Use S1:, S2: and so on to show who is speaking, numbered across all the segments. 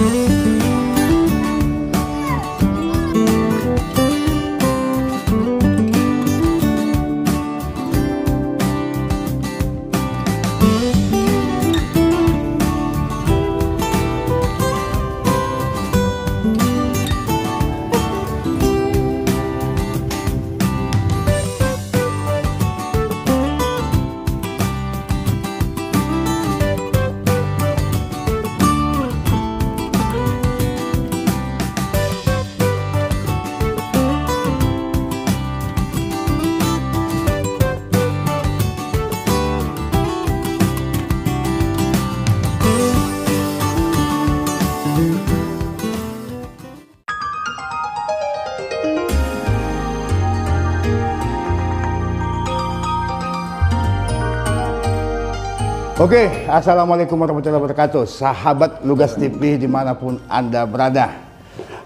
S1: Mm-hmm. Oke, Assalamualaikum warahmatullahi wabarakatuh. Sahabat Lugas TV dimanapun Anda berada.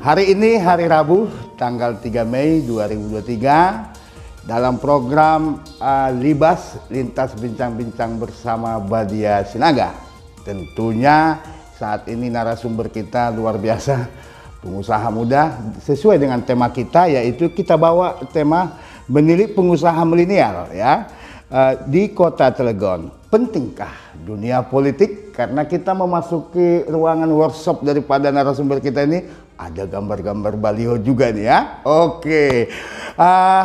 S1: Hari ini hari Rabu, tanggal 3 Mei 2023, dalam program uh, Libas Lintas Bincang-Bincang bersama Badia Sinaga. Tentunya saat ini narasumber kita luar biasa, pengusaha muda, sesuai dengan tema kita yaitu kita bawa tema menilik pengusaha milenial ya eh, di kota Telegon. Pentingkah dunia politik? Karena kita memasuki ruangan workshop daripada narasumber kita ini, ada gambar-gambar baliho juga nih ya. Oke, uh,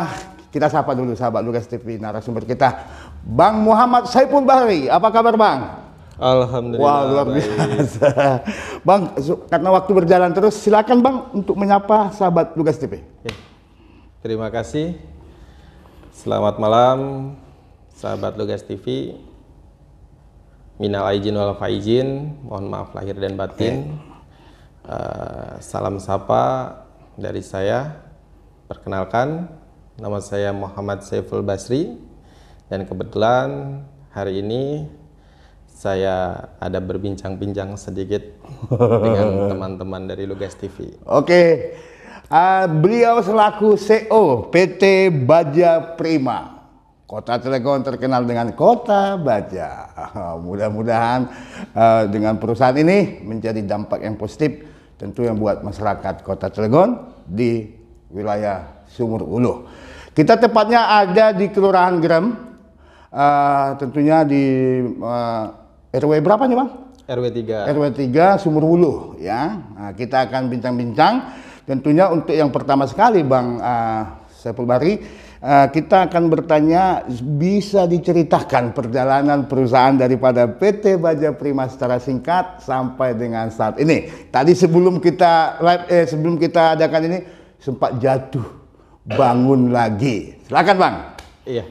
S1: kita sapa dulu sahabat Lugas TV narasumber kita, Bang Muhammad Saipun Bahri. Apa kabar Bang?
S2: Alhamdulillah.
S1: Wah luar biasa. Bang, karena waktu berjalan terus, silakan Bang untuk menyapa sahabat Lugas TV.
S2: Terima kasih. Selamat malam, sahabat Lugas TV minal aijin wal faizin, mohon maaf lahir dan batin. Uh, salam sapa dari saya. Perkenalkan, nama saya Muhammad Saiful Basri dan kebetulan hari ini saya ada berbincang-bincang sedikit
S1: dengan
S2: teman-teman dari Lugas TV.
S1: Oke. Okay. Uh, eh, beliau selaku CEO PT Baja Prima. Kota Cilegon terkenal dengan kota baca. Ah, mudah-mudahan uh, dengan perusahaan ini menjadi dampak yang positif tentu yang buat masyarakat Kota Cilegon di wilayah Sumur Ulu. Kita tepatnya ada di Kelurahan Gerem, uh, tentunya di uh, eh, RW berapa nih Bang?
S2: RW 3.
S1: RW 3 Sumur Ulu ya. Nah, kita akan bincang-bincang tentunya untuk yang pertama sekali Bang uh, Bari Eh, kita akan bertanya bisa diceritakan perjalanan perusahaan daripada PT Baja Prima secara singkat sampai dengan saat ini. Tadi sebelum kita live eh, sebelum kita adakan ini sempat jatuh bangun lagi.
S2: Silakan Bang. Iya.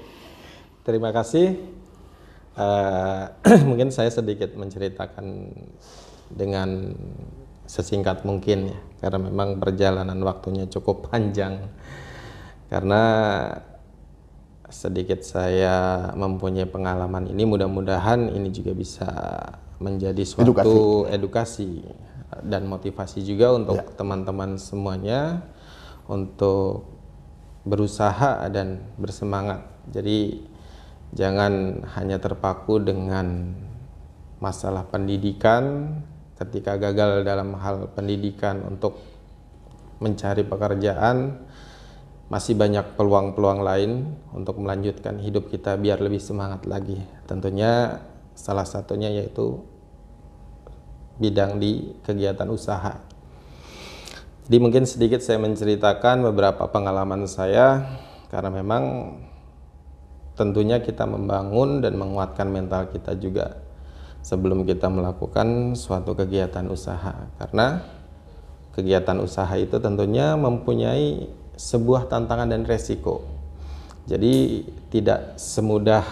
S2: Terima kasih. Uh, mungkin saya sedikit menceritakan dengan sesingkat mungkin ya karena memang perjalanan waktunya cukup panjang karena sedikit saya mempunyai pengalaman ini mudah-mudahan ini juga bisa menjadi suatu edukasi, edukasi dan motivasi juga untuk ya. teman-teman ya. semuanya untuk berusaha dan bersemangat jadi jangan hanya terpaku dengan masalah pendidikan ketika gagal dalam hal pendidikan untuk mencari pekerjaan masih banyak peluang-peluang lain untuk melanjutkan hidup kita biar lebih semangat lagi. Tentunya salah satunya yaitu bidang di kegiatan usaha. Jadi mungkin sedikit saya menceritakan beberapa pengalaman saya karena memang tentunya kita membangun dan menguatkan mental kita juga sebelum kita melakukan suatu kegiatan usaha karena kegiatan usaha itu tentunya mempunyai sebuah tantangan dan resiko. Jadi tidak semudah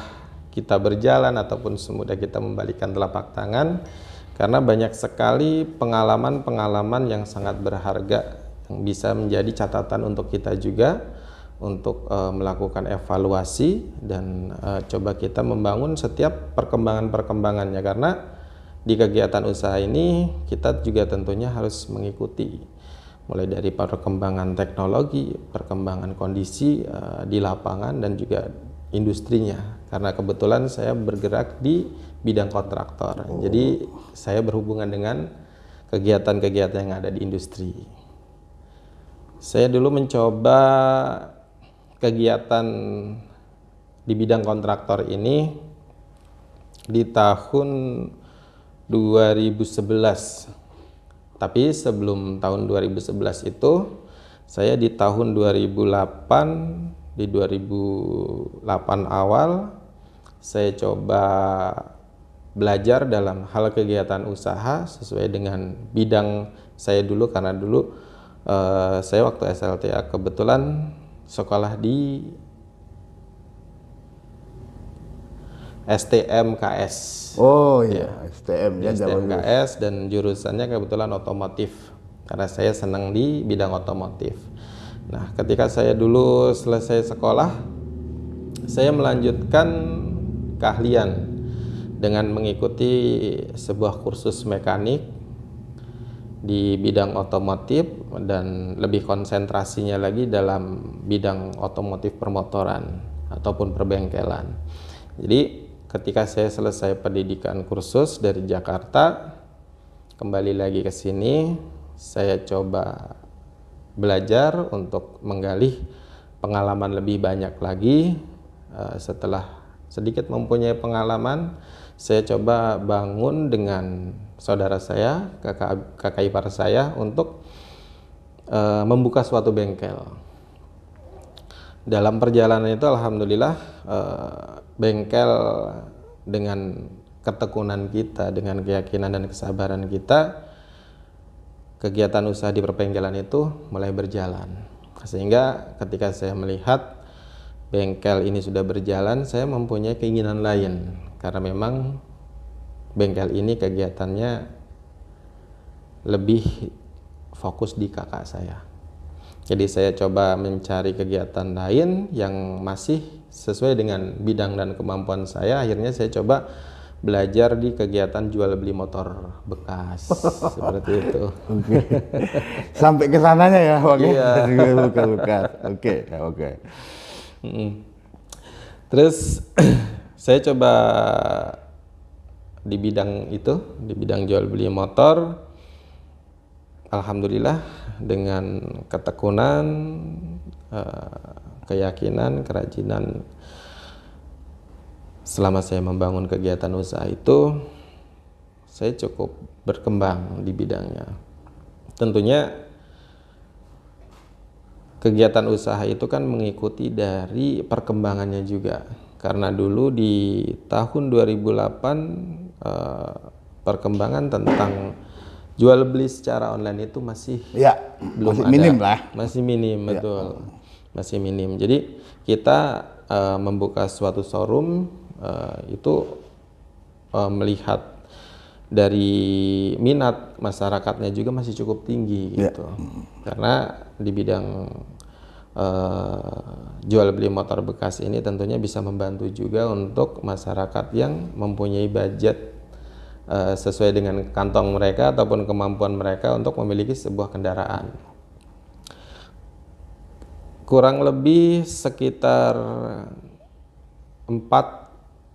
S2: kita berjalan ataupun semudah kita membalikkan telapak tangan karena banyak sekali pengalaman-pengalaman yang sangat berharga yang bisa menjadi catatan untuk kita juga untuk e, melakukan evaluasi dan e, coba kita membangun setiap perkembangan-perkembangannya karena di kegiatan usaha ini kita juga tentunya harus mengikuti mulai dari perkembangan teknologi, perkembangan kondisi uh, di lapangan dan juga industrinya. Karena kebetulan saya bergerak di bidang kontraktor. Oh. Jadi saya berhubungan dengan kegiatan-kegiatan yang ada di industri. Saya dulu mencoba kegiatan di bidang kontraktor ini di tahun 2011 tapi sebelum tahun 2011 itu saya di tahun 2008 di 2008 awal saya coba belajar dalam hal kegiatan usaha sesuai dengan bidang saya dulu karena dulu eh, saya waktu SLTA kebetulan sekolah di STMKS. Oh iya, iya. ya. STM ya STMKS dan jurusannya kebetulan otomotif karena saya senang di bidang otomotif. Nah, ketika saya dulu selesai sekolah, saya melanjutkan keahlian dengan mengikuti sebuah kursus mekanik di bidang otomotif dan lebih konsentrasinya lagi dalam bidang otomotif permotoran ataupun perbengkelan. Jadi ketika saya selesai pendidikan kursus dari Jakarta kembali lagi ke sini saya coba belajar untuk menggali pengalaman lebih banyak lagi eh, setelah sedikit mempunyai pengalaman saya coba bangun dengan saudara saya kakak kakak ipar saya untuk eh, membuka suatu bengkel dalam perjalanan itu alhamdulillah eh, bengkel dengan ketekunan kita, dengan keyakinan dan kesabaran kita, kegiatan usaha di perbengkelan itu mulai berjalan. Sehingga ketika saya melihat bengkel ini sudah berjalan, saya mempunyai keinginan lain karena memang bengkel ini kegiatannya lebih fokus di kakak saya. Jadi saya coba mencari kegiatan lain yang masih sesuai dengan bidang dan kemampuan saya. Akhirnya saya coba belajar di kegiatan jual beli motor bekas seperti itu.
S1: Sampai ke sananya ya, waktu ya? Iya. Buka bekas.
S2: Oke, oke. Terus saya coba di bidang itu, di bidang jual beli motor alhamdulillah dengan ketekunan, eh, keyakinan, kerajinan selama saya membangun kegiatan usaha itu saya cukup berkembang di bidangnya. Tentunya kegiatan usaha itu kan mengikuti dari perkembangannya juga. Karena dulu di tahun 2008 eh, perkembangan tentang jual beli secara online itu masih ya, belum masih ada. minim lah. Masih minim, iya. betul. Masih minim. Jadi kita uh, membuka suatu showroom uh, itu uh, melihat dari minat masyarakatnya juga masih cukup tinggi iya. gitu. Karena di bidang uh, jual beli motor bekas ini tentunya bisa membantu juga untuk masyarakat yang mempunyai budget Eh, sesuai dengan kantong mereka ataupun kemampuan mereka untuk memiliki sebuah kendaraan. Kurang lebih sekitar 4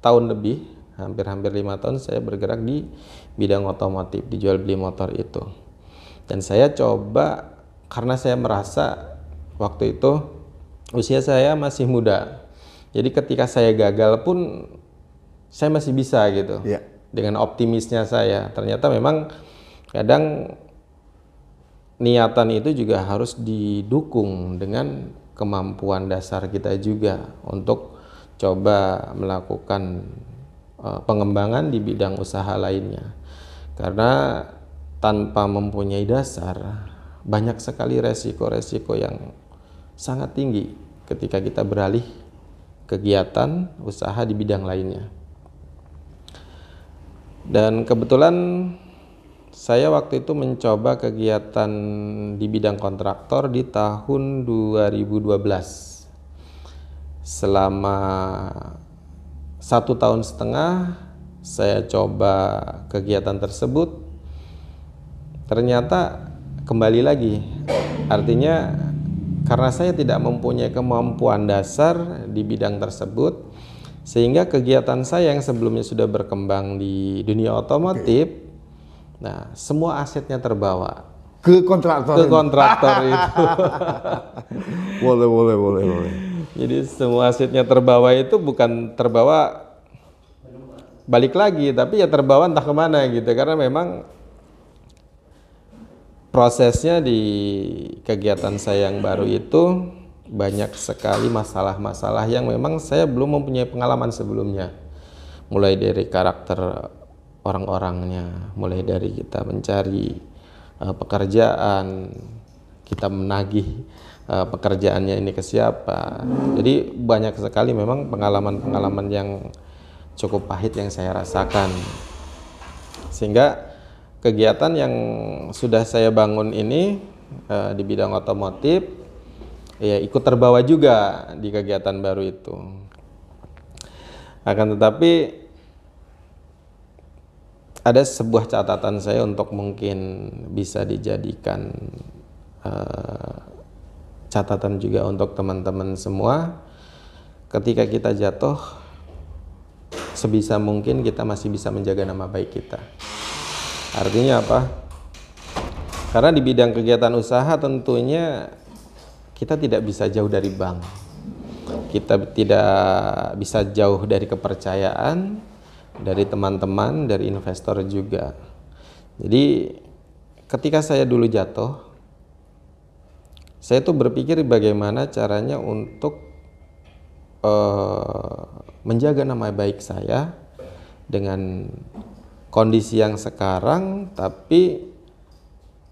S2: tahun lebih, hampir-hampir lima -hampir tahun saya bergerak di bidang otomotif, dijual beli motor itu. Dan saya coba karena saya merasa waktu itu usia saya masih muda. Jadi ketika saya gagal pun saya masih bisa gitu. Yeah dengan optimisnya saya ternyata memang kadang niatan itu juga harus didukung dengan kemampuan dasar kita juga untuk coba melakukan eh, pengembangan di bidang usaha lainnya karena tanpa mempunyai dasar banyak sekali resiko-resiko yang sangat tinggi ketika kita beralih kegiatan usaha di bidang lainnya. Dan kebetulan saya waktu itu mencoba kegiatan di bidang kontraktor di tahun 2012 selama satu tahun setengah saya coba kegiatan tersebut ternyata kembali lagi artinya karena saya tidak mempunyai kemampuan dasar di bidang tersebut sehingga kegiatan saya yang sebelumnya sudah berkembang di dunia otomotif, okay. nah semua asetnya terbawa
S1: ke kontraktor. Ke ini. itu.
S2: boleh,
S1: boleh, boleh, boleh.
S2: Jadi semua asetnya terbawa itu bukan terbawa balik lagi, tapi ya terbawa entah kemana gitu karena memang prosesnya di kegiatan saya yang baru itu banyak sekali masalah-masalah yang memang saya belum mempunyai pengalaman sebelumnya. Mulai dari karakter orang-orangnya, mulai dari kita mencari uh, pekerjaan, kita menagih uh, pekerjaannya ini ke siapa. Jadi banyak sekali memang pengalaman-pengalaman yang cukup pahit yang saya rasakan. Sehingga kegiatan yang sudah saya bangun ini uh, di bidang otomotif ya ikut terbawa juga di kegiatan baru itu. Akan tetapi ada sebuah catatan saya untuk mungkin bisa dijadikan uh, catatan juga untuk teman-teman semua. Ketika kita jatuh, sebisa mungkin kita masih bisa menjaga nama baik kita. Artinya apa? Karena di bidang kegiatan usaha tentunya kita tidak bisa jauh dari bank. Kita tidak bisa jauh dari kepercayaan dari teman-teman, dari investor juga. Jadi ketika saya dulu jatuh, saya tuh berpikir bagaimana caranya untuk uh, menjaga nama baik saya dengan kondisi yang sekarang, tapi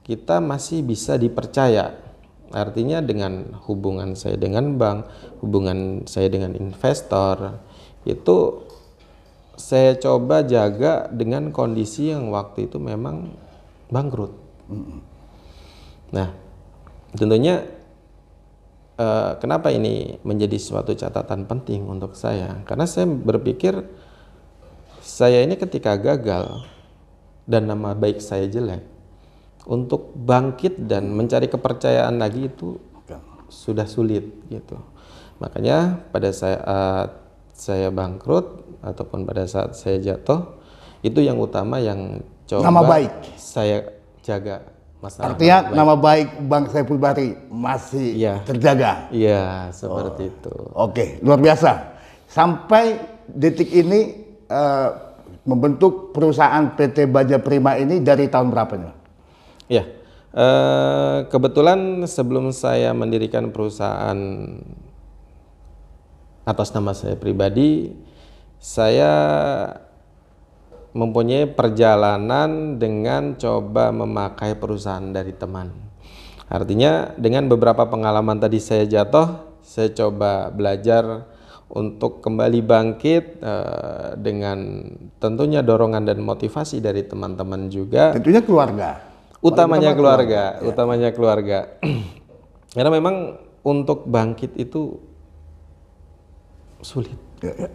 S2: kita masih bisa dipercaya Artinya dengan hubungan saya dengan bank, hubungan saya dengan investor itu saya coba jaga dengan kondisi yang waktu itu memang bangkrut. Nah, tentunya eh, kenapa ini menjadi suatu catatan penting untuk saya? Karena saya berpikir saya ini ketika gagal dan nama baik saya jelek, untuk bangkit dan mencari kepercayaan lagi itu sudah sulit gitu. Makanya pada saat eh, saya bangkrut ataupun pada saat saya jatuh itu yang utama yang coba nama baik saya jaga masalah artinya nama
S1: baik, nama baik bang Saiful masih ya. terjaga iya seperti oh. itu oke luar biasa sampai detik ini uh, membentuk perusahaan PT Baja Prima ini dari tahun berapa nih
S2: Ya, eh, kebetulan sebelum saya mendirikan perusahaan atas nama saya pribadi, saya mempunyai perjalanan dengan coba memakai perusahaan dari teman. Artinya dengan beberapa pengalaman tadi saya jatuh, saya coba belajar untuk kembali bangkit uh, dengan tentunya dorongan dan motivasi dari teman-teman juga.
S1: Tentunya keluarga utamanya keluarga, keluarga. Ya.
S2: utamanya keluarga. Karena memang untuk bangkit itu sulit. Ya, ya.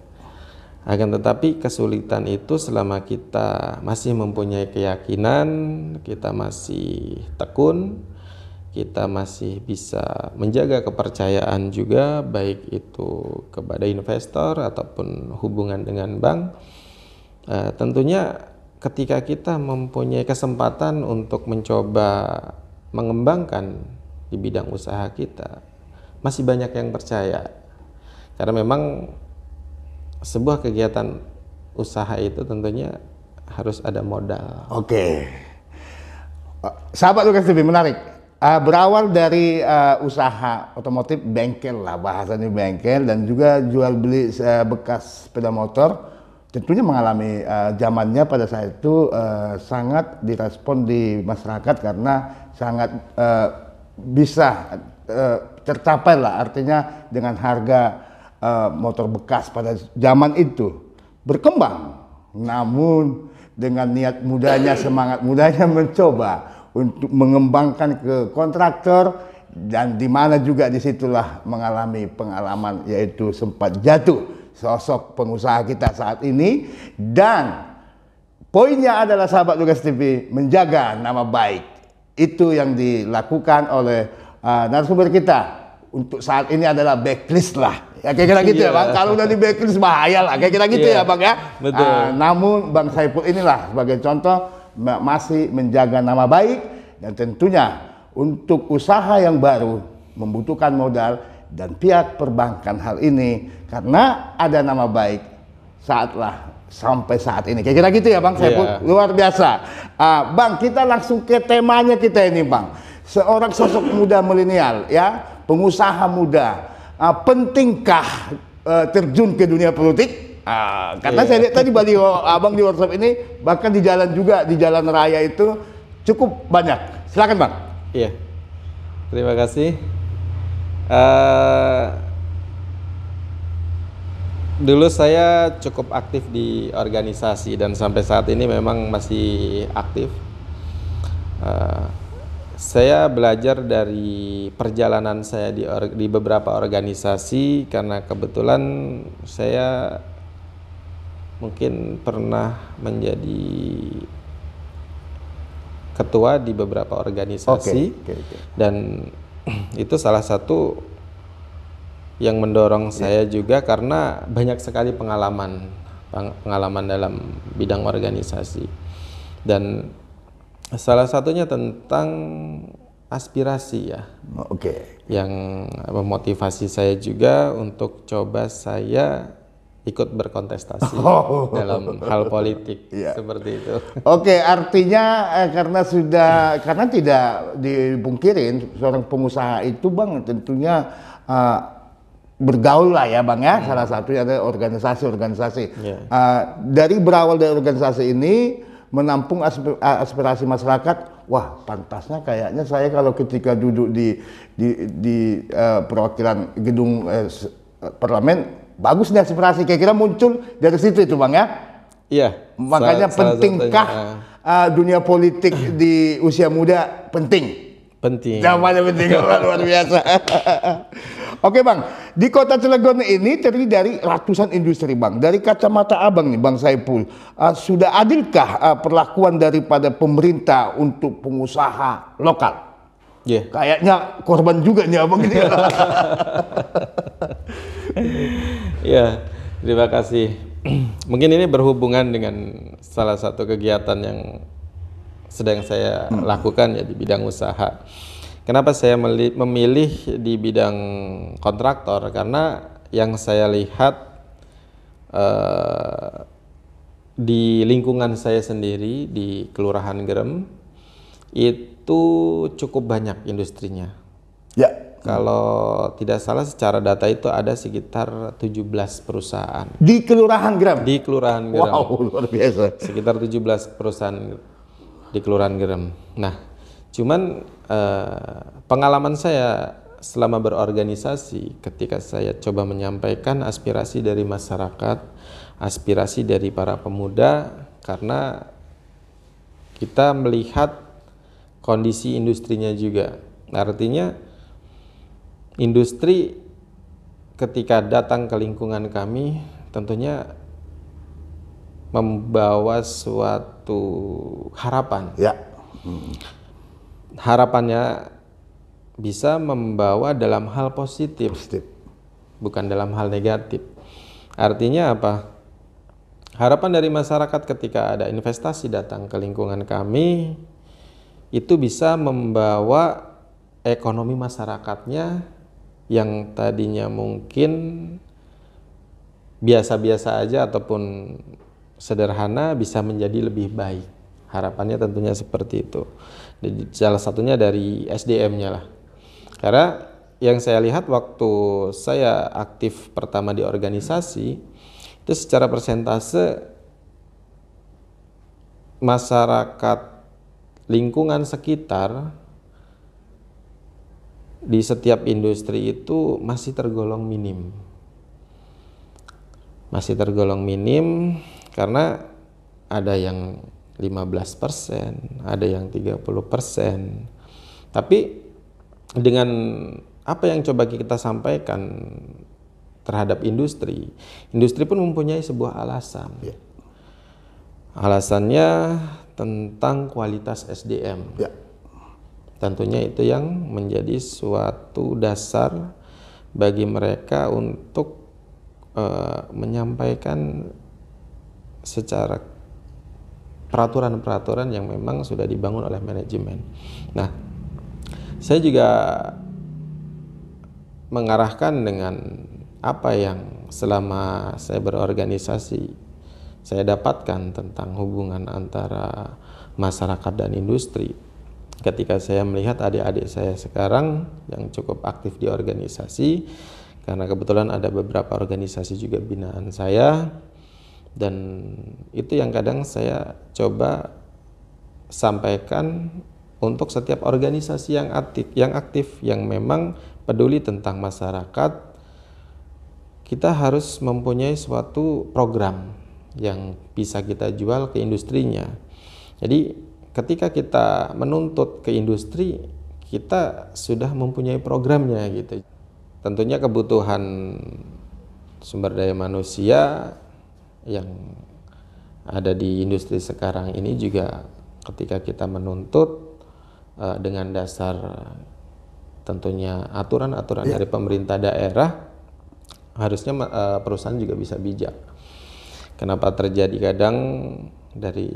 S2: Akan tetapi kesulitan itu selama kita masih mempunyai keyakinan, kita masih tekun, kita masih bisa menjaga kepercayaan juga baik itu kepada investor ataupun hubungan dengan bank. Uh, tentunya ketika kita mempunyai kesempatan untuk mencoba mengembangkan di bidang usaha kita, masih banyak yang percaya. Karena memang sebuah kegiatan
S1: usaha itu tentunya harus ada modal. Oke. Sahabat Lukas TV menarik. Uh, berawal dari uh, usaha otomotif bengkel lah bahasanya bengkel dan juga jual beli uh, bekas sepeda motor tentunya mengalami uh, zamannya pada saat itu uh, sangat direspon di masyarakat karena sangat uh, bisa uh, tercapai lah artinya dengan harga uh, motor bekas pada zaman itu berkembang namun dengan niat mudanya semangat mudanya mencoba untuk mengembangkan ke kontraktor dan di mana juga disitulah mengalami pengalaman yaitu sempat jatuh sosok pengusaha kita saat ini dan poinnya adalah sahabat Lukas TV menjaga nama baik itu yang dilakukan oleh uh, narasumber kita untuk saat ini adalah backlist lah ya kira-kira gitu yeah. ya iya. bang kalau udah di backlist bahaya lah kira-kira gitu yeah. ya bang ya betul uh, namun bang Saiful inilah sebagai contoh masih menjaga nama baik dan tentunya untuk usaha yang baru membutuhkan modal dan pihak perbankan hal ini karena ada nama baik saatlah sampai saat ini kira-kira gitu ya bang saya yeah. luar biasa uh, bang kita langsung ke temanya kita ini bang seorang sosok muda milenial ya pengusaha muda uh, pentingkah uh, terjun ke dunia politik
S3: uh, karena yeah. saya lihat
S1: tadi baliho abang di WhatsApp ini bahkan di jalan juga di jalan raya itu cukup banyak silakan bang
S2: iya yeah. terima kasih Eh, dulu saya cukup aktif di organisasi dan sampai saat ini memang masih aktif. Uh, saya belajar dari perjalanan saya di, or, di beberapa organisasi karena kebetulan saya mungkin pernah menjadi ketua di beberapa organisasi okay, okay, okay. dan itu salah satu yang mendorong ya. saya juga karena banyak sekali pengalaman pengalaman dalam bidang organisasi dan salah satunya tentang aspirasi ya. Oh, oke. Okay. Yang memotivasi saya juga untuk coba saya ikut berkontestasi oh. dalam hal politik yeah. seperti itu.
S1: Oke, okay, artinya eh, karena sudah hmm. karena tidak dipungkirin seorang pengusaha itu bang tentunya uh, bergaul lah ya bang ya hmm. salah satunya ada organisasi-organisasi. Yeah. Iya. Uh, dari berawal dari organisasi ini menampung eh, aspirasi masyarakat. Wah, pantasnya kayaknya saya kalau ketika duduk di di, di uh, perwakilan gedung uh, parlemen Bagus nih aspirasi kira-kira muncul dari situ itu Bang ya.
S2: Iya. Makanya salah, pentingkah salah
S1: eh. uh, eh, dunia politik di usia muda penting. Penting. Jawabannya penting luar biasa. Oke bang, di kota Cilegon ini terdiri dari ratusan industri bang. Dari kacamata abang nih bang Saipul, uh, sudah adilkah uh, perlakuan daripada pemerintah untuk pengusaha lokal? Yeah. Kayaknya korban juga nih abang ini.
S2: ya terima kasih mungkin ini berhubungan dengan salah satu kegiatan yang sedang saya hmm. lakukan ya di bidang usaha kenapa saya memilih di bidang kontraktor karena yang saya lihat uh, di lingkungan saya sendiri di kelurahan Gerem itu cukup banyak industrinya ya kalau tidak salah secara data itu ada sekitar 17 perusahaan.
S1: Di Kelurahan Gram.
S2: Di Kelurahan Gram. Wow, luar biasa. Sekitar 17 perusahaan di Kelurahan Gram. Nah, cuman eh, pengalaman saya selama berorganisasi ketika saya coba menyampaikan aspirasi dari masyarakat, aspirasi dari para pemuda karena kita melihat kondisi industrinya juga. Artinya industri ketika datang ke lingkungan kami tentunya membawa suatu harapan. Ya. Hmm. Harapannya bisa membawa dalam hal positif, positif, bukan dalam hal negatif. Artinya apa? Harapan dari masyarakat ketika ada investasi datang ke lingkungan kami itu bisa membawa ekonomi masyarakatnya yang tadinya mungkin biasa-biasa aja ataupun sederhana bisa menjadi lebih baik. Harapannya tentunya seperti itu. Jadi, salah satunya dari SDM-nya lah. Karena yang saya lihat waktu saya aktif pertama di organisasi itu secara persentase masyarakat lingkungan sekitar di setiap industri itu masih tergolong minim. Masih tergolong minim karena ada yang 15%, ada yang 30%. Tapi dengan apa yang coba kita sampaikan terhadap industri, industri pun mempunyai sebuah alasan. Ya. Alasannya tentang kualitas SDM. Ya Tentunya itu yang menjadi suatu dasar bagi mereka untuk e, menyampaikan secara peraturan-peraturan yang memang sudah dibangun oleh manajemen. Nah, saya juga mengarahkan dengan apa yang selama saya berorganisasi saya dapatkan tentang hubungan antara masyarakat dan industri ketika saya melihat adik-adik saya sekarang yang cukup aktif di organisasi karena kebetulan ada beberapa organisasi juga binaan saya dan itu yang kadang saya coba sampaikan untuk setiap organisasi yang aktif yang aktif yang memang peduli tentang masyarakat kita harus mempunyai suatu program yang bisa kita jual ke industrinya jadi ketika kita menuntut ke industri, kita sudah mempunyai programnya gitu. Tentunya kebutuhan sumber daya manusia yang ada di industri sekarang ini juga ketika kita menuntut uh, dengan dasar tentunya aturan-aturan ya. dari pemerintah daerah harusnya uh, perusahaan juga bisa bijak. Kenapa terjadi kadang dari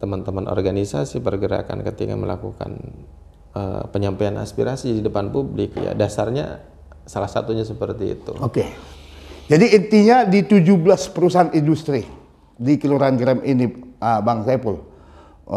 S2: teman-teman organisasi pergerakan ketika melakukan uh, penyampaian aspirasi di depan publik ya dasarnya salah satunya seperti itu.
S1: Oke. Jadi intinya di 17 perusahaan industri di Kelurahan Geram ini uh, Bang Saiful uh,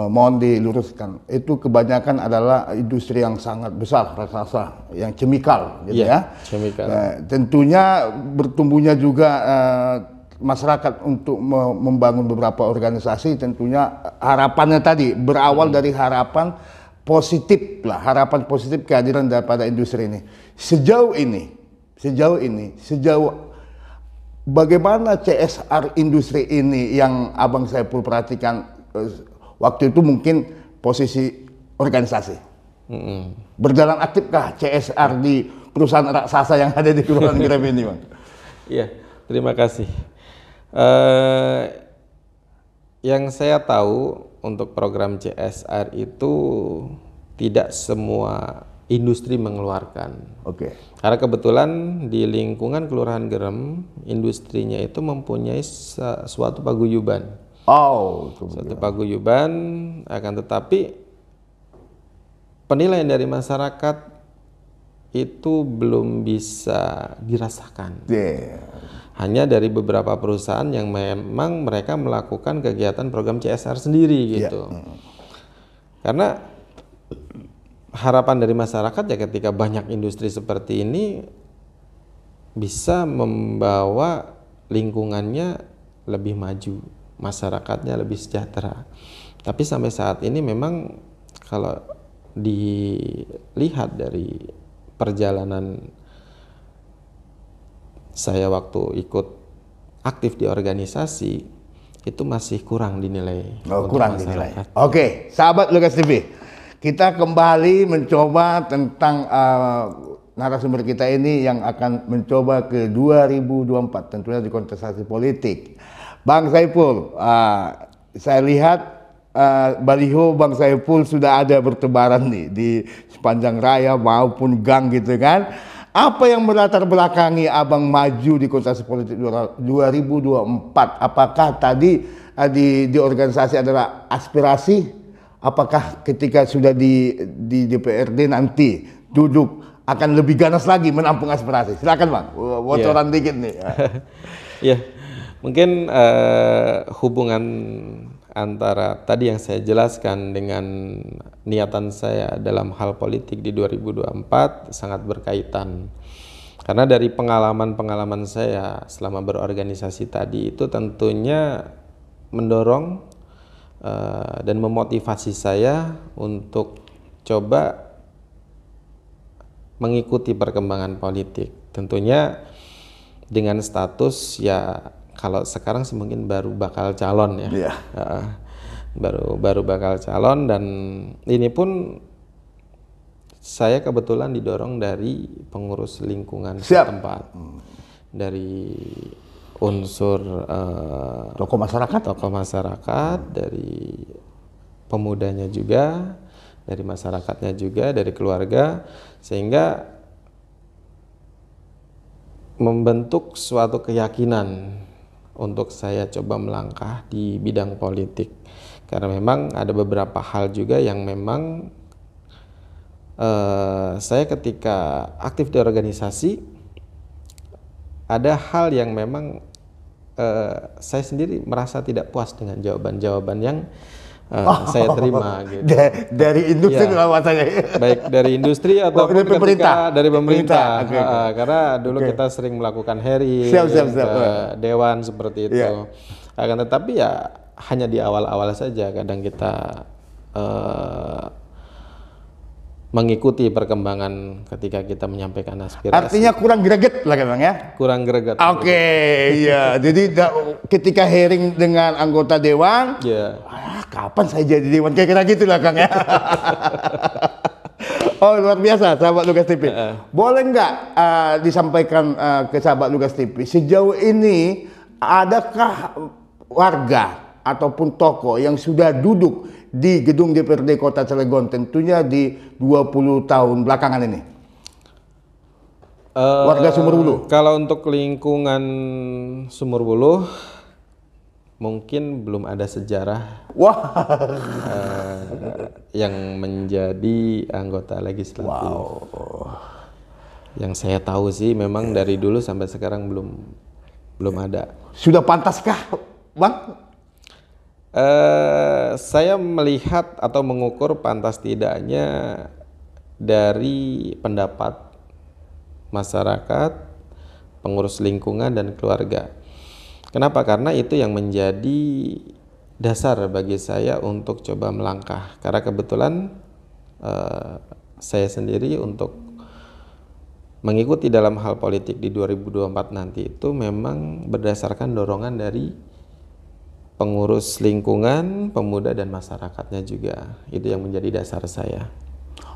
S1: eh, mohon diluruskan. Itu kebanyakan adalah industri yang sangat besar raksasa yang cemikal, gitu yeah, ya.
S2: Cemikal. Uh, eh,
S1: tentunya bertumbuhnya juga uh, masyarakat untuk membangun beberapa organisasi tentunya harapannya tadi berawal dari harapan positif lah harapan positif kehadiran daripada industri ini sejauh ini sejauh ini sejauh bagaimana CSR industri ini yang abang saya pun perhatikan eh, waktu itu mungkin posisi organisasi berjalan aktifkah CSR di perusahaan raksasa yang ada di Kelurahan Grab ini bang?
S2: Iya terima kasih. Eh, yang saya tahu untuk program CSR itu tidak semua industri mengeluarkan. Oke. Okay. Karena kebetulan di lingkungan Kelurahan Gerem, industrinya itu mempunyai suatu paguyuban. Oh, suatu paguyuban akan tetapi penilaian dari masyarakat itu belum bisa dirasakan. Yeah hanya dari beberapa perusahaan yang memang mereka melakukan kegiatan program CSR sendiri iya. gitu. Ya. Karena harapan dari masyarakat ya ketika banyak industri seperti ini bisa membawa lingkungannya lebih maju, masyarakatnya lebih sejahtera. Tapi sampai saat ini memang kalau dilihat dari perjalanan saya waktu ikut aktif di organisasi itu masih kurang
S1: dinilai. Oh, kurang dinilai. Oke, okay. sahabat Lukas TV, kita kembali mencoba tentang uh, narasumber kita ini yang akan mencoba ke 2024 tentunya di kontestasi politik. Bang Saiful, uh, saya lihat uh, baliho Bang Saiful sudah ada bertebaran nih di sepanjang raya maupun gang gitu kan. Apa yang berlatar belakangi abang maju di kontestasi politik 2024? Apakah tadi eh, di, di organisasi adalah aspirasi? Apakah ketika sudah di, di DPRD nanti duduk akan lebih ganas lagi menampung aspirasi. Silakan bang, bocoran iya. yeah. dikit nih. ya,
S2: yeah. mungkin uh, hubungan antara tadi yang saya jelaskan dengan niatan saya dalam hal politik di 2024 sangat berkaitan. Karena dari pengalaman-pengalaman saya selama berorganisasi tadi itu tentunya mendorong uh, dan memotivasi saya untuk coba mengikuti perkembangan politik. Tentunya dengan status ya kalau sekarang semungkin baru bakal calon ya. Yeah. Iya. Uh, baru baru bakal calon dan ini pun saya kebetulan didorong dari pengurus lingkungan Siap. setempat. Hmm. Dari unsur uh, tokoh masyarakat, tokoh masyarakat hmm. dari pemudanya juga, dari masyarakatnya juga, dari keluarga sehingga membentuk suatu keyakinan untuk saya coba melangkah di bidang politik karena memang ada beberapa hal juga yang memang eh, saya ketika aktif di organisasi ada hal yang memang eh, saya sendiri merasa tidak puas dengan jawaban-jawaban yang uh, oh. saya terima gitu. dari industri ya. maksudnya. Baik dari industri oh, atau dari pemerintah dari pemerintah. Okay. Uh, karena dulu okay. kita sering melakukan heri siap, eh, Ke dewan seperti itu. Yeah. Akan tetapi ya hanya di awal-awal saja kadang kita uh, mengikuti perkembangan ketika kita menyampaikan aspirasi. Artinya
S1: kurang greget lah kan ya?
S2: Kurang greget. Oke, okay, iya.
S1: Jadi ketika hearing dengan anggota dewan, yeah. Iya kapan saya jadi dewan kira-kira gitu lah Kang ya. oh luar biasa sahabat Lugas TV. Uh. Boleh nggak uh, disampaikan uh, ke sahabat Lugas TV sejauh ini adakah warga ataupun toko yang sudah duduk di gedung DPRD Kota Cilegon tentunya di 20 tahun belakangan ini?
S2: Uh, warga eh, Sumur Bulu. Kalau untuk lingkungan Sumur Bulu mungkin belum ada sejarah wah uh, yang menjadi anggota legislatif. Wow. Yang saya tahu sih memang dari dulu sampai sekarang belum belum ada. Sudah pantaskah, Bang? Uh, saya melihat atau mengukur pantas tidaknya dari pendapat masyarakat, pengurus lingkungan dan keluarga Kenapa? Karena itu yang menjadi dasar bagi saya untuk coba melangkah. Karena kebetulan uh, saya sendiri untuk mengikuti dalam hal politik di 2024 nanti itu memang berdasarkan dorongan dari pengurus lingkungan, pemuda dan masyarakatnya juga. Itu yang menjadi dasar saya.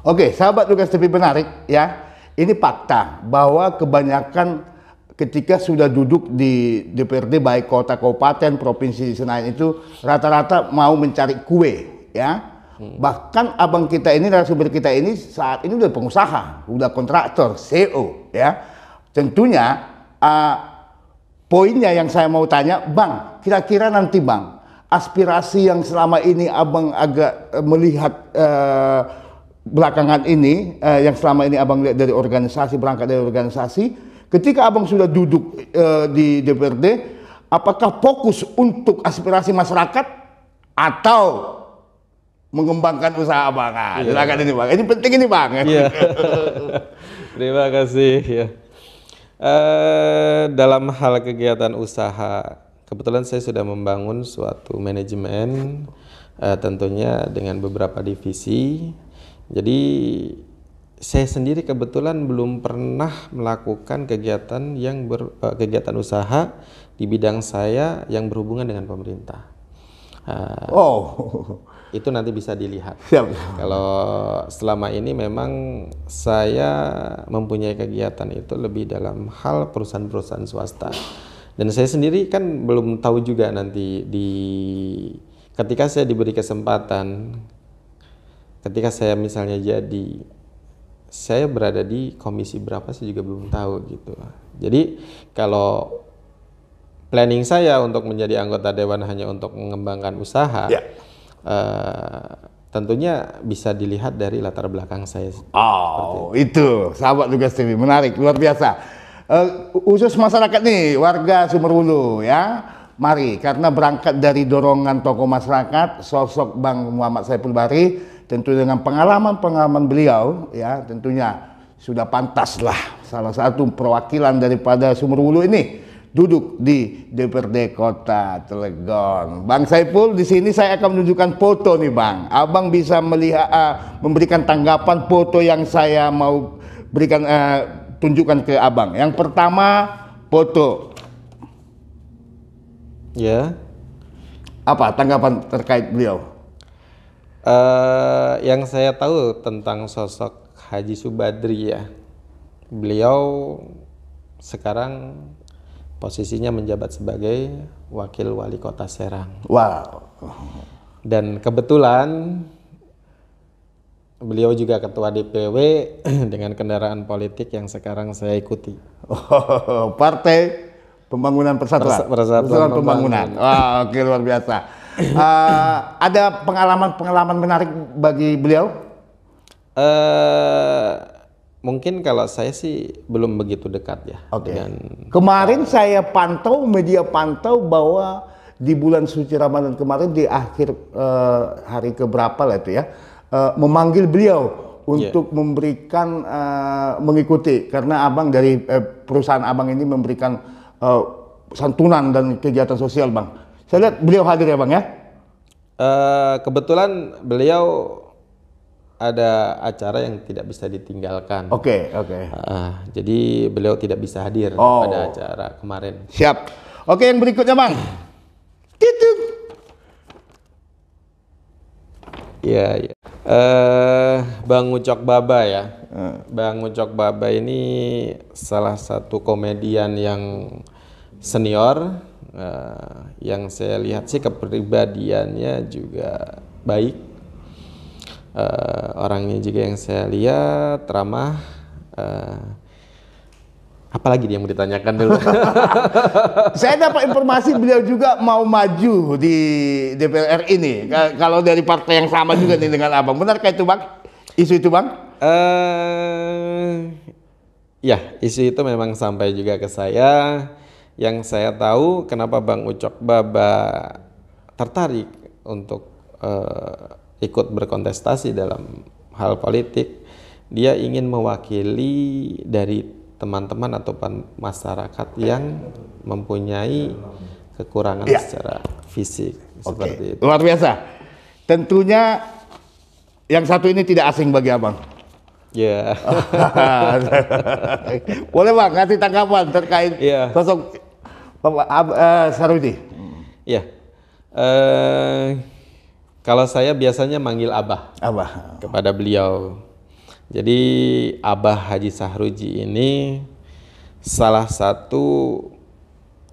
S1: Oke, sahabat Lukas TV menarik ya. Ini fakta bahwa kebanyakan ketika sudah duduk di DPRD baik kota kabupaten provinsi di Senayan itu rata-rata mau mencari kue ya hmm. bahkan abang kita ini narasumber kita ini saat ini udah pengusaha udah kontraktor CEO ya tentunya uh, poinnya yang saya mau tanya bang kira-kira nanti bang aspirasi yang selama ini abang agak eh, melihat uh, belakangan ini uh, yang selama ini abang lihat dari organisasi berangkat dari organisasi Ketika abang sudah duduk e, di DPRD, apakah fokus untuk aspirasi masyarakat atau mengembangkan usaha abang? yeah. Iya. ini bang, ini penting ini bang. Yeah.
S2: Terima kasih. Ya. e, dalam hal kegiatan usaha, kebetulan saya sudah membangun suatu manajemen, e, tentunya dengan beberapa divisi. Jadi saya sendiri kebetulan belum pernah melakukan kegiatan yang ber, eh, kegiatan usaha di bidang saya yang berhubungan dengan pemerintah. Uh, oh, itu nanti bisa dilihat. Siap. Kalau selama ini memang saya mempunyai kegiatan itu lebih dalam hal perusahaan-perusahaan swasta. Dan saya sendiri kan belum tahu juga nanti di ketika saya diberi kesempatan, ketika saya misalnya jadi saya berada di komisi berapa sih juga belum tahu gitu. Jadi kalau planning saya untuk menjadi anggota dewan hanya untuk mengembangkan usaha, yeah. Ya. uh, tentunya bisa dilihat dari
S1: latar belakang saya. Oh, itu. itu sahabat tugas TV menarik luar biasa. Uh, khusus masyarakat nih warga Sumberwulu ya. Mari karena berangkat dari dorongan tokoh masyarakat sosok Bang Muhammad Saiful Bari tentu dengan pengalaman-pengalaman beliau ya tentunya sudah pantaslah salah satu perwakilan daripada Sumur Wulu ini duduk di DPRD Kota Telegon. Bang Saiful, di sini saya akan menunjukkan foto nih Bang. Abang bisa melihat, uh, memberikan tanggapan foto yang saya mau berikan uh, tunjukkan ke Abang. Yang pertama foto. Ya. Apa tanggapan terkait beliau?
S2: Eh, yang saya tahu tentang sosok Haji Subadri ya, beliau sekarang posisinya menjabat sebagai wakil wali kota Serang. Wow. Dan kebetulan beliau juga ketua DPW dengan kendaraan politik yang sekarang saya ikuti.
S1: Oh, partai Pembangunan Persatuan. Persatuan, Persatuan Pembangunan. Wah, wow, oke luar biasa uh, ada pengalaman-pengalaman menarik bagi beliau?
S2: Uh, mungkin kalau saya sih belum begitu dekat ya.
S1: Oke. Okay. kemarin uh, saya pantau media pantau bahwa di bulan suci Ramadan kemarin di akhir uh, hari keberapa lah itu ya uh, memanggil beliau iya. untuk yeah. memberikan uh, mengikuti karena abang dari uh, perusahaan abang ini memberikan uh, santunan dan kegiatan sosial bang saya lihat beliau hadir ya bang ya.
S2: Uh, kebetulan beliau ada acara yang tidak bisa ditinggalkan. Oke okay, oke. Okay. Uh, eh, jadi beliau tidak bisa hadir oh. pada acara kemarin. Siap.
S1: Oke okay, yang berikutnya bang. Titik. Gitu.
S2: Iya iya. Uh, bang Ucok Baba ya. Hmm. Bang Ucok Baba ini salah satu komedian yang senior uh, yang saya lihat sih kepribadiannya juga baik uh, orangnya juga yang saya lihat ramah uh, eh, apalagi yang
S3: mau ditanyakan dulu.
S1: saya dapat informasi beliau juga mau maju di DPR ini. Kalau dari partai yang sama juga nih dengan Abang. kayak itu, Bang? Isu itu, Bang?
S2: uh, ya, isu itu memang sampai juga ke saya yang saya tahu kenapa Bang Ucok Baba tertarik untuk uh, ikut berkontestasi dalam hal politik, dia ingin mewakili dari teman-teman atau masyarakat yang mempunyai kekurangan ya. secara fisik okay. seperti itu.
S1: Luar biasa. Tentunya yang satu ini tidak asing bagi Abang. Ya. Yeah. Boleh Bang kasih tanggapan terkait yeah. sosok Eh, Sarwidi. Iya.
S2: Uh, kalau saya biasanya manggil Abah, Abah kepada beliau. Jadi Abah Haji Sahruji ini salah satu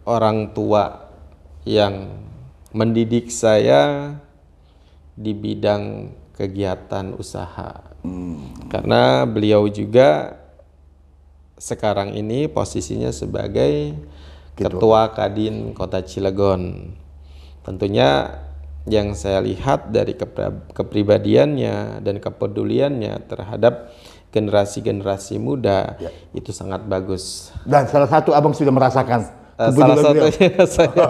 S2: orang tua yang mendidik saya di bidang kegiatan usaha. Hmm. Karena beliau juga sekarang ini posisinya sebagai gitu. Ketua Kadin Kota Cilegon. Tentunya yang saya lihat dari kepribadiannya dan kepeduliannya terhadap generasi-generasi muda ya. itu sangat bagus.
S1: Dan salah satu abang sudah merasakan. Uh, salah satu saya.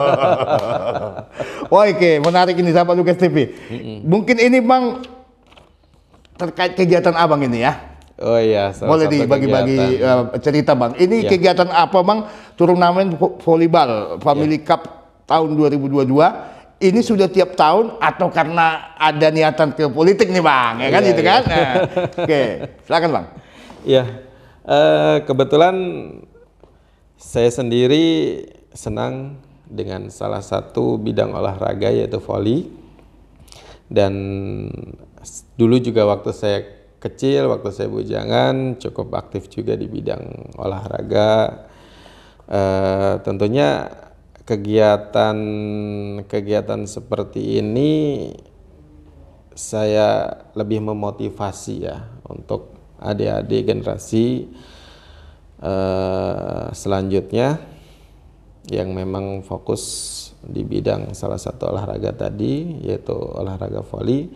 S1: Oke, menarik ini sahabat Lukas TV. Mm -mm. Mungkin ini Bang terkait kegiatan abang ini ya Oh iya, boleh dibagi-bagi uh, cerita bang. Ini ya. kegiatan apa bang? Turnamen volleyball Family ya. Cup tahun 2022 ini sudah tiap tahun atau karena ada niatan ke politik nih bang, ya kan ya, gitu ya. kan? Nah, oke, silakan bang.
S2: Iya, uh, kebetulan saya sendiri senang dengan salah satu bidang olahraga yaitu voli dan dulu juga waktu saya kecil waktu saya bujangan cukup aktif juga di bidang olahraga e, tentunya kegiatan kegiatan seperti ini saya lebih memotivasi ya untuk adik-adik generasi e, selanjutnya yang memang fokus di bidang salah satu olahraga tadi yaitu olahraga voli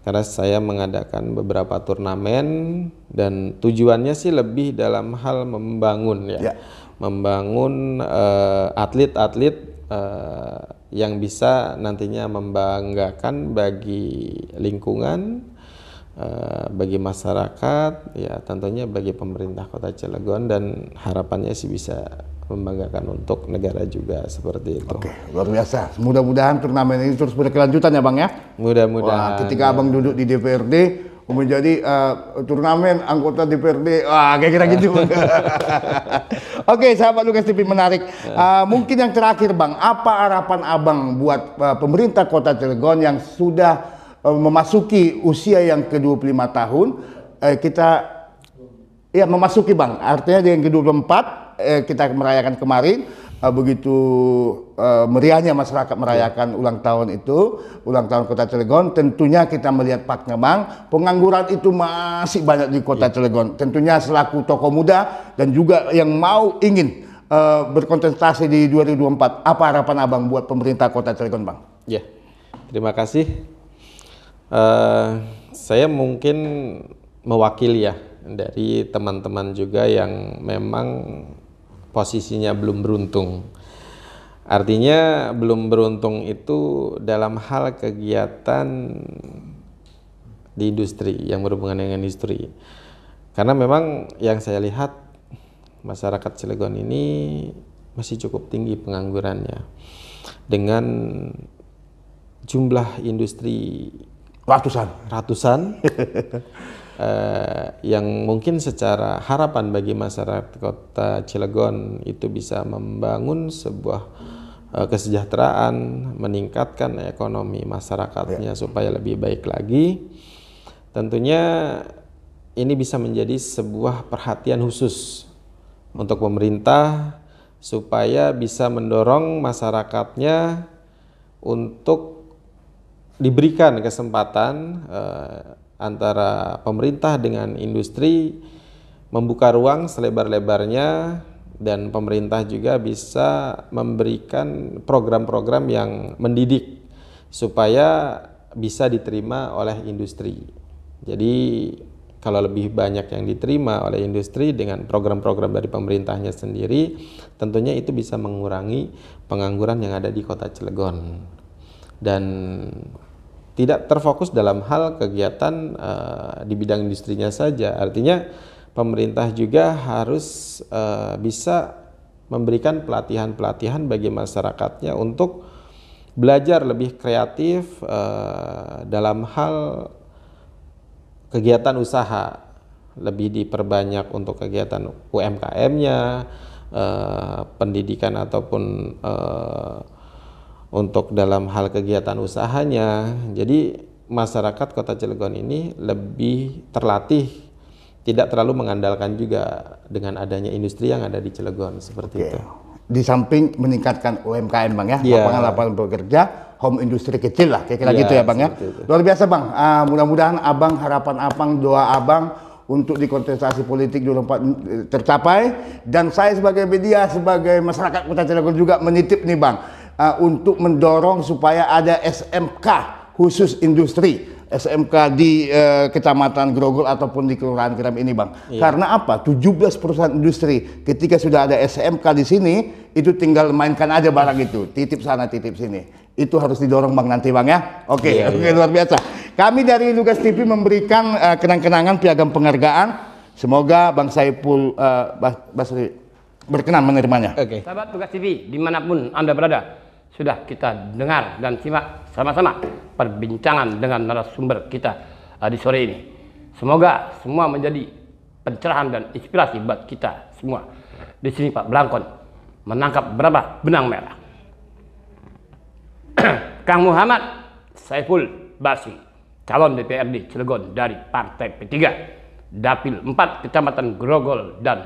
S2: karena saya mengadakan beberapa turnamen dan tujuannya sih lebih dalam hal membangun ya, ya. membangun eh, atlet-atlet uh, uh, yang bisa nantinya membanggakan bagi lingkungan, eh, bagi masyarakat, ya tentunya bagi pemerintah Kota Cilegon dan harapannya sih bisa membanggakan untuk negara juga seperti itu. Oke,
S1: luar biasa. Mudah-mudahan turnamen ini terus berkelanjutan ya, Bang ya. Mudah-mudahan. ketika ya. Abang duduk di DPRD menjadi uh, eh, turnamen anggota DPRD. Wah, kayak kira gitu. Oke, sahabat Lukas TV menarik. Uh, mungkin yang terakhir, Bang, apa harapan Abang buat uh, pemerintah Kota Cilegon yang sudah uh, memasuki usia yang ke-25 tahun? Uh, kita ya memasuki, Bang. Artinya yang ke-24 eh, kita merayakan kemarin uh, begitu uh, meriahnya masyarakat merayakan ya. ulang tahun itu, ulang tahun Kota Cilegon, tentunya kita melihat Pak Ngemang pengangguran itu masih banyak di Kota yeah. Cilegon. Tentunya selaku tokoh muda dan juga yang mau ingin uh, berkontestasi di 2024, apa harapan Abang buat pemerintah Kota Cilegon, Bang?
S2: Ya. Terima kasih. Uh, saya mungkin mewakili ya dari teman-teman juga yang memang posisinya belum beruntung. Artinya belum beruntung itu dalam hal kegiatan di industri yang berhubungan dengan industri. Karena memang yang saya lihat masyarakat Cilegon ini masih cukup tinggi penganggurannya dengan jumlah industri Ratusan. Ratusan. uh, yang mungkin secara harapan bagi masyarakat kota Cilegon itu bisa membangun sebuah uh, kesejahteraan, meningkatkan ekonomi masyarakatnya yeah. supaya lebih baik lagi. Tentunya ini bisa menjadi sebuah perhatian khusus untuk pemerintah supaya bisa mendorong masyarakatnya untuk diberikan kesempatan eh, antara pemerintah dengan industri membuka ruang selebar-lebarnya dan pemerintah juga bisa memberikan program-program yang mendidik supaya bisa diterima oleh industri. Jadi kalau lebih banyak yang diterima oleh industri dengan program-program dari pemerintahnya sendiri, tentunya itu bisa mengurangi pengangguran yang ada di Kota Cilegon. Dan tidak terfokus dalam hal kegiatan uh, di bidang industrinya saja. Artinya pemerintah juga harus uh, bisa memberikan pelatihan-pelatihan bagi masyarakatnya untuk belajar lebih kreatif uh, dalam hal kegiatan usaha, lebih diperbanyak untuk kegiatan UMKM-nya, uh, pendidikan ataupun uh, untuk dalam hal kegiatan usahanya. Jadi masyarakat Kota Cilegon ini lebih terlatih, tidak terlalu mengandalkan juga dengan adanya industri yang ada di Cilegon seperti
S1: Oke. itu. Di samping meningkatkan UMKM bang ya, yeah. lapangan lapangan bekerja, home industri kecil lah, kira-kira yeah, gitu ya bang ya. Itu. Luar biasa bang. Uh, mudah-mudahan abang harapan abang doa abang untuk di kontestasi politik 2024 tercapai dan saya sebagai media sebagai masyarakat Kota Cilegon juga menitip nih bang uh, untuk mendorong supaya ada SMK khusus industri SMK di uh, Kecamatan Grogol ataupun di Kelurahan Kiram ini, Bang. Iya. Karena apa? 17 perusahaan industri ketika sudah ada SMK di sini, itu tinggal mainkan aja barang itu, titip sana, titip sini. Itu harus didorong, Bang, nanti, Bang ya. Oke, iya, oke iya. luar biasa. Kami dari Lugas TV memberikan uh, kenang-kenangan piagam penghargaan. Semoga Bang Saiful eh, Basri berkenan menerimanya.
S3: Oke. Okay. Sahabat Tugas TV dimanapun Anda berada, sudah kita dengar dan simak sama-sama perbincangan dengan narasumber kita uh, di sore ini. Semoga semua menjadi pencerahan dan inspirasi buat kita semua. Di sini Pak Blangkon menangkap berapa benang merah. Kang Muhammad Saiful Basri, calon DPRD Cilegon dari Partai P3, Dapil 4 Kecamatan Grogol dan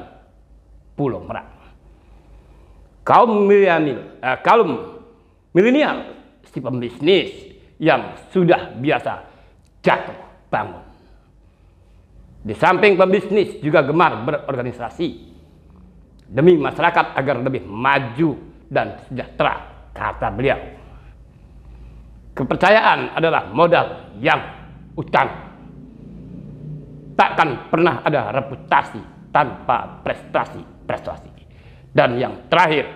S3: Pulau Merak. Kaum milenial, eh, kaum Milenial, si pembisnis yang sudah biasa jatuh bangun. Di samping pembisnis juga gemar berorganisasi demi masyarakat agar lebih maju dan sejahtera, kata beliau. Kepercayaan adalah modal yang utang. Takkan pernah ada reputasi tanpa prestasi-prestasi. Dan yang terakhir,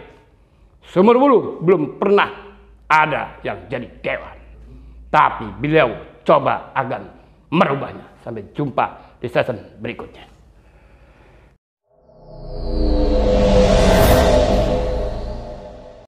S3: sumur bulu belum pernah ada yang jadi dewan. Tapi beliau coba agar merubahnya. Sampai jumpa di season berikutnya.